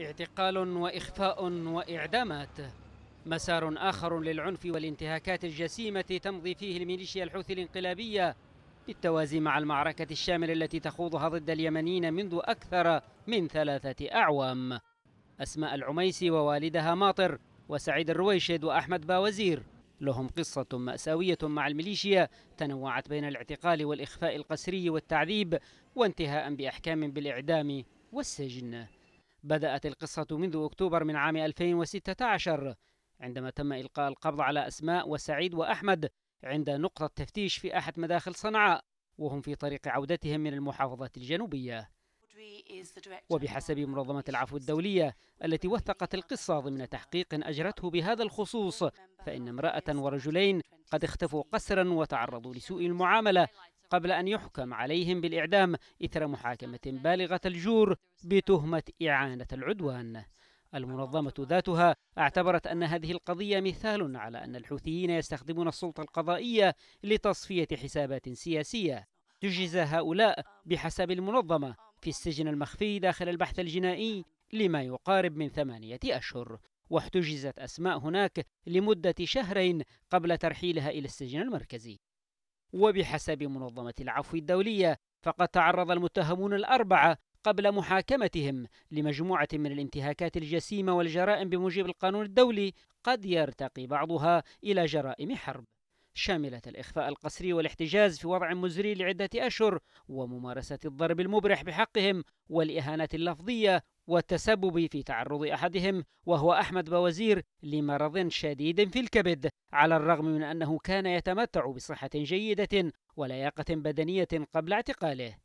اعتقال وإخفاء وإعدامات مسار آخر للعنف والانتهاكات الجسيمة تمضي فيه الميليشيا الحوثي الانقلابية بالتوازي مع المعركة الشاملة التي تخوضها ضد اليمنيين منذ أكثر من ثلاثة أعوام أسماء العميسي ووالدها ماطر وسعيد الرويشد وأحمد باوزير لهم قصة مأساوية مع الميليشيا تنوعت بين الاعتقال والإخفاء القسري والتعذيب وانتهاء بأحكام بالإعدام والسجن بدأت القصة منذ أكتوبر من عام 2016 عندما تم إلقاء القبض على أسماء وسعيد وأحمد عند نقطة تفتيش في أحد مداخل صنعاء وهم في طريق عودتهم من المحافظة الجنوبية وبحسب منظمة العفو الدولية التي وثقت القصة ضمن تحقيق أجرته بهذا الخصوص فإن امرأة ورجلين قد اختفوا قسرا وتعرضوا لسوء المعاملة قبل أن يحكم عليهم بالإعدام إثر محاكمة بالغة الجور بتهمة إعانة العدوان المنظمة ذاتها اعتبرت أن هذه القضية مثال على أن الحوثيين يستخدمون السلطة القضائية لتصفية حسابات سياسية تجز هؤلاء بحسب المنظمة في السجن المخفي داخل البحث الجنائي لما يقارب من ثمانية أشهر واحتجزت أسماء هناك لمدة شهرين قبل ترحيلها إلى السجن المركزي وبحسب منظمة العفو الدولية فقد تعرض المتهمون الأربعة قبل محاكمتهم لمجموعة من الانتهاكات الجسيمة والجرائم بموجب القانون الدولي قد يرتقي بعضها إلى جرائم حرب شاملة الإخفاء القسري والاحتجاز في وضع مزري لعدة أشهر وممارسة الضرب المبرح بحقهم والإهانات اللفظية والتسبب في تعرض احدهم وهو احمد بوزير لمرض شديد في الكبد على الرغم من انه كان يتمتع بصحه جيده ولياقه بدنيه قبل اعتقاله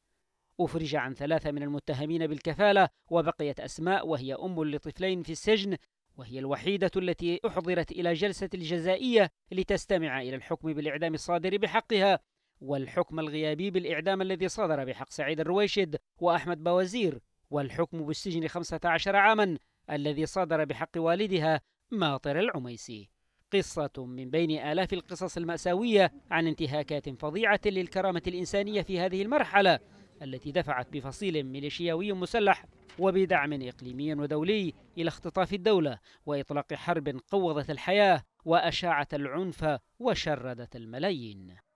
أفرج عن ثلاثة من المتهمين بالكفالة وبقيت أسماء وهي أم لطفلين في السجن وهي الوحيدة التي أحضرت إلى جلسة الجزائية لتستمع إلى الحكم بالإعدام الصادر بحقها والحكم الغيابي بالإعدام الذي صدر بحق سعيد الرويشد وأحمد بوزير والحكم بالسجن 15 عاما الذي صدر بحق والدها ماطر العميسي قصة من بين آلاف القصص المأساوية عن انتهاكات فظيعة للكرامة الإنسانية في هذه المرحلة التي دفعت بفصيل ميليشياوي مسلح وبدعم إقليمي ودولي إلى اختطاف الدولة وإطلاق حرب قوضت الحياة وأشاعت العنف وشردت الملايين